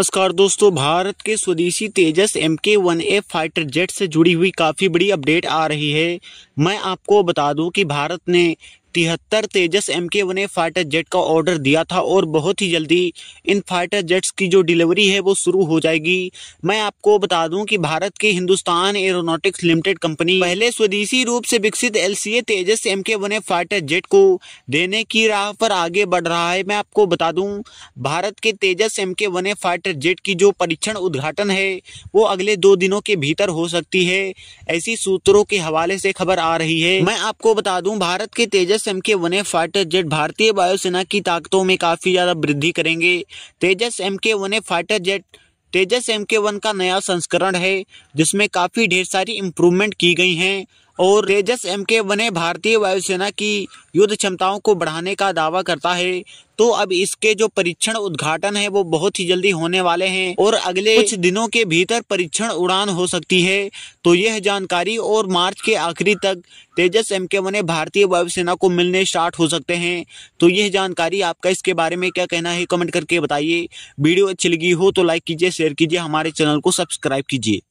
नमस्कार दोस्तों भारत के स्वदेशी Tejas M K one A fighter jet से जुड़ी हुई काफ़ी बड़ी अपडेट आ रही है मैं आपको बता दूं कि भारत ने तिहत्तर Tejas M K one fighter jet का ऑर्डर दिया था और बहुत ही जल्दी इन फाइटर जेट्स की जो डिलीवरी है वो शुरू हो जाएगी मैं आपको बता दूं कि भारत की हिंदुस्तान एरोनॉटिक्स लिमिटेड कंपनी पहले स्वदेशी रूप से विकसित L Tejas M K one fighter jet को देने की राह पर आगे बढ़ रहा है मैं आपको बता दूँ भारत के तेजस एम के बने फाइटर जेट की जो परीक्षण उद्घाटन है वो अगले दो दिनों के भीतर हो सकती है ऐसी सूत्रों के हवाले से खबर आ रही है मैं आपको बता दूं भारत के Tejas M K one fighter jet भारतीय वायुसेना की ताकतों में काफ़ी ज़्यादा वृद्धि करेंगे Tejas M K one fighter jet Tejas M K one का नया संस्करण है जिसमें काफ़ी ढेर सारी इम्प्रूवमेंट की गई हैं और तेजस एम के बने भारतीय वायुसेना की युद्ध क्षमताओं को बढ़ाने का दावा करता है तो अब इसके जो परीक्षण उद्घाटन है वो बहुत ही जल्दी होने वाले हैं और अगले कुछ दिनों के भीतर परीक्षण उड़ान हो सकती है तो यह जानकारी और मार्च के आखिरी तक तेजस एम के बने भारतीय वायुसेना को मिलने स्टार्ट हो सकते हैं तो यह जानकारी आपका इसके बारे में क्या कहना है कमेंट करके बताइए वीडियो अच्छी लगी हो तो लाइक कीजिए शेयर कीजिए हमारे चैनल को सब्सक्राइब कीजिए